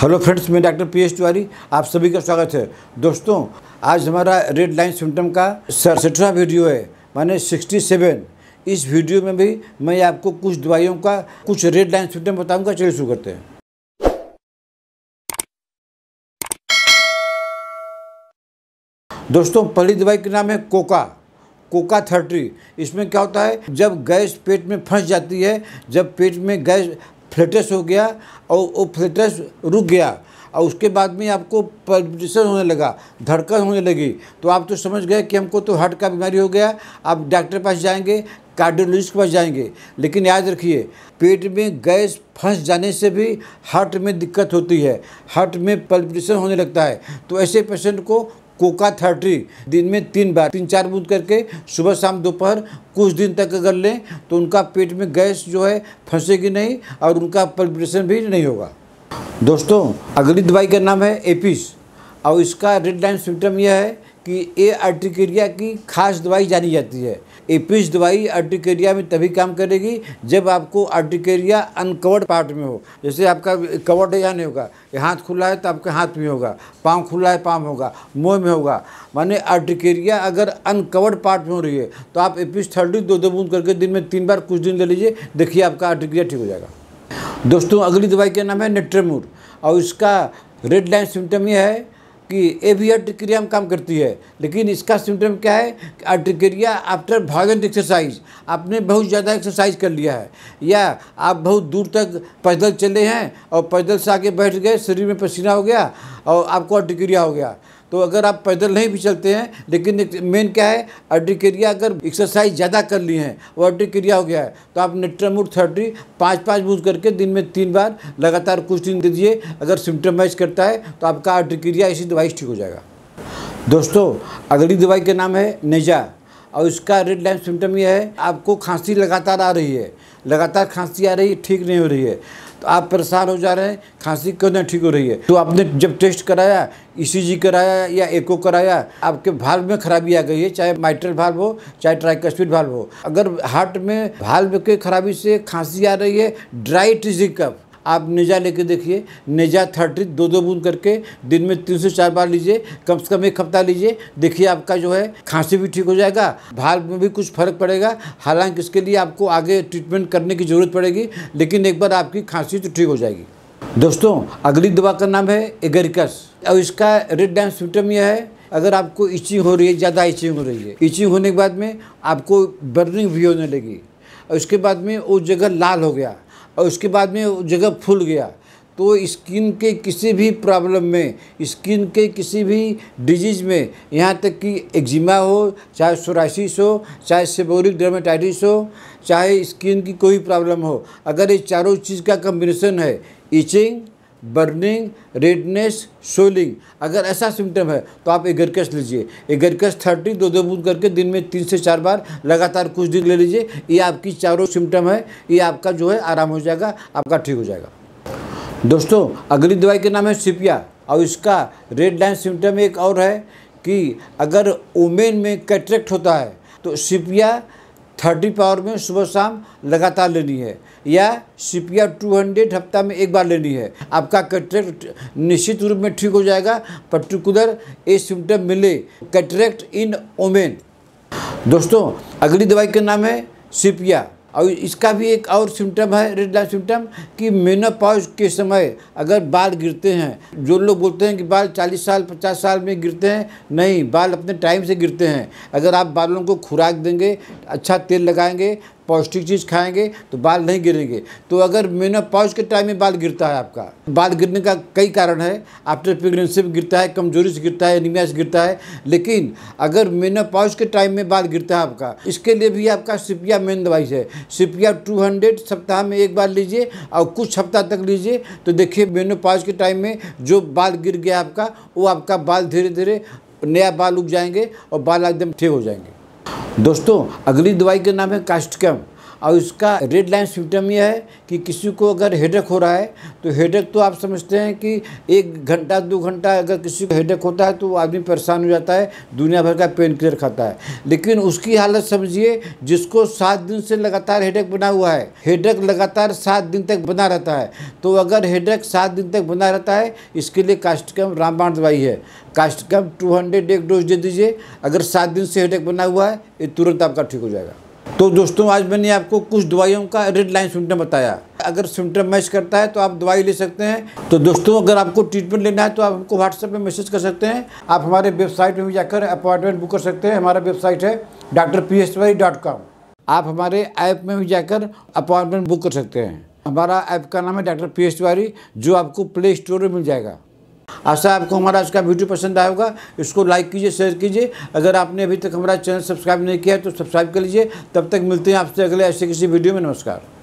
hello friends मैं doctor P S Tiwari आप सभी का स्वागत है दोस्तों आज हमारा रेड लाइन सिम्टम का सड़सठवा वीडियो है माने 67 इस वीडियो में भी मैं आपको कुछ दवाइयों का कुछ रेड लाइन सिम्टम बताऊंगा चलिए शुरू करते हैं दोस्तों पहली दवाई का नाम है कोका कोका थर्टी इसमें क्या होता है जब गैस पेट में फंस जाती है जब पेट में गैस फ्लेटस हो गया और वो फ्लेटस रुक गया और उसके बाद में आपको पल्पिटेशन होने लगा धड़कन होने लगी तो आप तो समझ गए कि हमको तो हार्ट का बीमारी हो गया आप डॉक्टर के पास जाएंगे कार्डियोलॉजिस्ट के पास जाएंगे लेकिन याद रखिए पेट में गैस फंस जाने से भी हार्ट में दिक्कत होती है हार्ट में पल्पिटेशन होने लगता है तो ऐसे पेशेंट को कोका थर्टी दिन में तीन बार तीन चार बूंद करके सुबह शाम दोपहर कुछ दिन तक अगर लें तो उनका पेट में गैस जो है फंसेगी नहीं और उनका परिप्रेशन भी नहीं होगा दोस्तों अगली दवाई का नाम है एपिस और इसका रेड लाइन सिम्टम यह है कि ये आर्टिकेरिया की खास दवाई जानी जाती है एपिस दवाई आर्टिकेरिया में तभी काम करेगी जब आपको आर्टिकेरिया अनकवर्ड पार्ट में हो जैसे आपका कवर्ड है नहीं होगा हाथ खुला है तो आपके हाथ में होगा पाँव खुला है पाँव होगा मुँह में होगा माने आर्टिकेरिया अगर अनकवर्ड पार्ट में हो रही है तो आप एपिस थर्टी दो दो बूंद करके दिन में तीन बार कुछ दिन ले लीजिए देखिए आपका आर्टिकेरिया ठीक हो जाएगा दोस्तों अगली दवाई का नाम है नेट्रेमूर और इसका रेड लाइन सिम्टम यह है कि ये भी अर्टिक्रिया में काम करती है लेकिन इसका सिम्टम क्या है अर्टिक्रिया आफ्टर भागेंट एक्सरसाइज आपने बहुत ज़्यादा एक्सरसाइज कर लिया है या आप बहुत दूर तक पैदल चले हैं और पैदल से आगे बैठ गए शरीर में पसीना हो गया और आपको अर्टिक्रिया हो गया तो अगर आप पैदल नहीं भी चलते हैं लेकिन मेन क्या है अर्टिक्रिया अगर एक्सरसाइज ज़्यादा कर ली है वो अर्टिक्रिया हो गया है तो आप नेट्रामूड थर्टी पाँच पाँच बूझ करके दिन में तीन बार लगातार कुछ दिन दे दीजिए अगर सिम्टमाइज करता है तो आपका अर्टिक्रिया इसी दवाई ठीक हो जाएगा दोस्तों अगली दवाई का नाम है नेजा और इसका रेड लाइन सिम्टम यह है आपको खांसी लगातार आ रही है लगातार खांसी आ रही है ठीक नहीं हो रही है तो आप परेशान हो जा रहे हैं खांसी क्यों नहीं ठीक हो रही है तो आपने जब टेस्ट कराया ई e कराया या एको कराया आपके भाल्व में खराबी आ गई है चाहे माइट्रल भाल्व हो चाहे ट्राइकस्पिड भाल्व हो अगर हार्ट में भाल्व के खराबी से खांसी आ रही है ड्राई टीजिंग कफ आप नेजा लेके देखिए नेजा थर्टी दो दो बूंद करके दिन में तीन से चार बार लीजिए कम से कम एक हफ्ता लीजिए देखिए आपका जो है खांसी भी ठीक हो जाएगा भार में भी कुछ फर्क पड़ेगा हालांकि इसके लिए आपको आगे ट्रीटमेंट करने की ज़रूरत पड़ेगी लेकिन एक बार आपकी खांसी तो ठीक हो जाएगी दोस्तों अगली दवा का नाम है एगरिकस और इसका रेड डैम सिम्टम यह है अगर आपको इचिंग हो रही है ज़्यादा इचिंग हो रही है इचिंग होने के बाद में आपको बर्निंग भी होने लगी और उसके बाद में वो जगह लाल हो गया और उसके बाद में जगह फूल गया तो स्किन के किसी भी प्रॉब्लम में स्किन के किसी भी डिजीज़ में यहाँ तक कि एक्जिमा हो चाहे सोराइसिस हो चाहे सेबोरिक डर्माटाइटिस हो चाहे स्किन की कोई प्रॉब्लम हो अगर ये चारों चीज़ का कम्बिनेशन है ईचिंग बर्निंग रेडनेस सोलिंग अगर ऐसा सिम्टम है तो आप एगरकस लीजिए एगरकस थर्टी दो दो बूंद करके दिन में तीन से चार बार लगातार कुछ दिन ले लीजिए ये आपकी चारों सिम्टम है ये आपका जो है आराम हो जाएगा आपका ठीक हो जाएगा दोस्तों अगली दवाई का नाम है सिपिया और इसका रेड लाइन सिम्टम एक और है कि अगर ओमेन में कैट्रैक्ट होता है तो सिपिया थर्टी पावर में सुबह शाम लगातार लेनी है या C P R two hundred हफ्ता में एक बार लेनी है आपका कैटरेक्ट निश्चित रूप में ठीक हो जाएगा पर्टिकुलर ए सिम्टम मिले कैटरेक्ट इन ओमेन दोस्तों अगली दवाई का नाम है सीपिया और इसका भी एक और सिम्टम है रेड सिम्टम कि मेनोपॉज के समय अगर बाल गिरते हैं जो लोग बोलते हैं कि बाल 40 साल 50 साल में गिरते हैं नहीं बाल अपने टाइम से गिरते हैं अगर आप बालों को खुराक देंगे अच्छा तेल लगाएंगे पौष्टिक चीज़ खाएंगे तो बाल नहीं गिरेंगे तो अगर मेनोपॉज के टाइम में बाल गिरता है आपका बाल गिरने का कई कारण है आफ्टर प्रेगनेंसी में गिरता है कमजोरी से गिरता है एनिमिया से गिरता है लेकिन अगर मेनोपॉज के टाइम में बाल गिरता है आपका इसके लिए भी आपका सिपिया मेन दवाई है सिपिया टू सप्ताह में एक बार लीजिए और कुछ हफ्ता तक लीजिए तो देखिए मेनोपॉज के टाइम में जो बाल गिर गया आपका वो आपका बाल धीरे धीरे नया बाल उग जाएंगे और बाल एकदम ठीक हो जाएंगे दोस्तों अगली दवाई के नाम है कास्टकम और इसका रेड लाइन सिम्टम यह है कि किसी को अगर हेडक हो रहा है तो हेडक तो आप समझते हैं कि एक घंटा दो घंटा अगर किसी को हेडक होता है तो आदमी परेशान हो जाता है दुनिया भर का पेन किलर खाता है लेकिन उसकी हालत समझिए जिसको सात दिन से लगातार हेडेक बना हुआ है हेडक लगातार सात दिन तक बना रहता है तो अगर हेडक सात दिन तक बना रहता है इसके लिए कास्टिकम रामबाण दवाई है कास्टकम टू हंड्रेड एक डोज दे दीजिए अगर सात दिन से हेडक बना हुआ है ये तुरंत आपका ठीक हो जाएगा तो दोस्तों आज मैंने आपको कुछ दवाइयों का रेड लाइन सिम्टम बताया अगर सिम्टम मैच करता है तो आप दवाई ले सकते हैं तो दोस्तों अगर आपको ट्रीटमेंट लेना है तो आप हमको व्हाट्सएप में मैसेज कर सकते हैं आप हमारे वेबसाइट में भी जाकर अपॉइंटमेंट बुक कर सकते हैं हमारा वेबसाइट है doctor P S dot com आप हमारे ऐप में भी जाकर अपॉइंटमेंट बुक कर सकते हैं हमारा ऐप का नाम है डॉक्टर पी एस तिवारी जो आपको प्ले स्टोर में मिल जाएगा आशा आपको हमारा आज का वीडियो पसंद आएगा इसको लाइक कीजिए शेयर कीजिए अगर आपने अभी तक हमारा चैनल सब्सक्राइब नहीं किया है तो सब्सक्राइब कर लीजिए तब तक मिलते हैं आपसे अगले ऐसे किसी वीडियो में नमस्कार